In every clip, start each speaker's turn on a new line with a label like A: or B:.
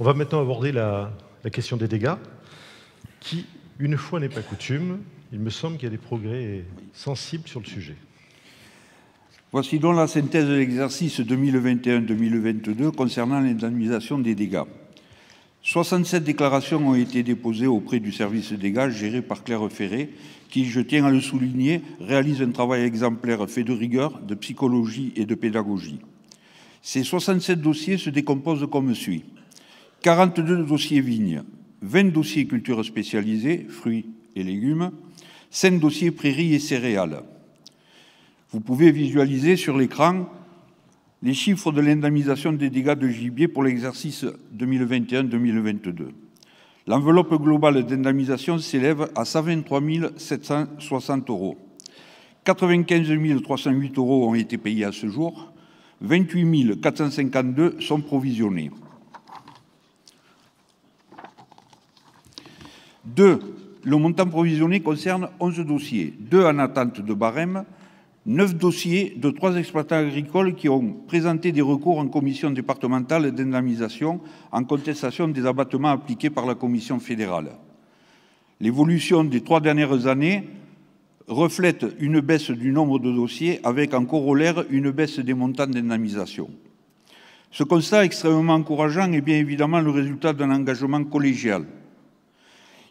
A: On va maintenant aborder la, question des dégâts, qui, une fois n'est pas coutume, il me semble qu'il y a des progrès sensibles sur le sujet. Voici donc la synthèse de l'exercice 2021-2022 concernant l'indemnisation des dégâts. 67 déclarations ont été déposées auprès du service dégâts géré par Claire Ferré, qui, je tiens à le souligner, réalise un travail exemplaire fait de rigueur, de psychologie et de pédagogie. Ces 67 dossiers se décomposent comme suit. 42 dossiers vignes, 20 dossiers cultures spécialisées, fruits et légumes, 5 dossiers prairies et céréales. Vous pouvez visualiser sur l'écran les chiffres de l'indemnisation des dégâts de gibier pour l'exercice 2021-2022. L'enveloppe globale d'indemnisation s'élève à 123 760 euros. 95 308 euros ont été payés à ce jour, 28 452 sont provisionnés. 2. Le montant provisionné concerne 11 dossiers, 2 en attente de barème, 9 dossiers de 3 exploitants agricoles qui ont présenté des recours en commission départementale d'indemnisation en contestation des abattements appliqués par la Commission fédérale. L'évolution des trois dernières années reflète une baisse du nombre de dossiers avec en corollaire une baisse des montants d'indemnisation. Ce constat extrêmement encourageant est bien évidemment le résultat d'un engagement collégial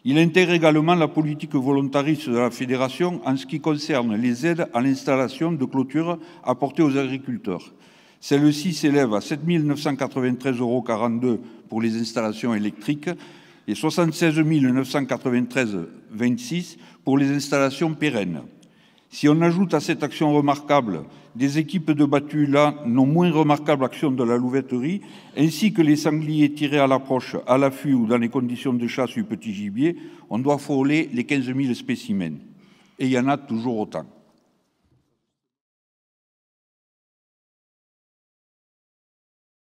A: il intègre également la politique volontariste de la Fédération en ce qui concerne les aides à l'installation de clôtures apportées aux agriculteurs. Celle-ci s'élève à 7 993,42 euros pour les installations électriques et 76 993,26 pour les installations pérennes. Si on ajoute à cette action remarquable des équipes de battues là, non moins remarquables action de la louvetterie, ainsi que les sangliers tirés à l'approche, à l'affût ou dans les conditions de chasse du petit gibier, on doit frôler les 15 000 spécimens. Et il y en a toujours autant.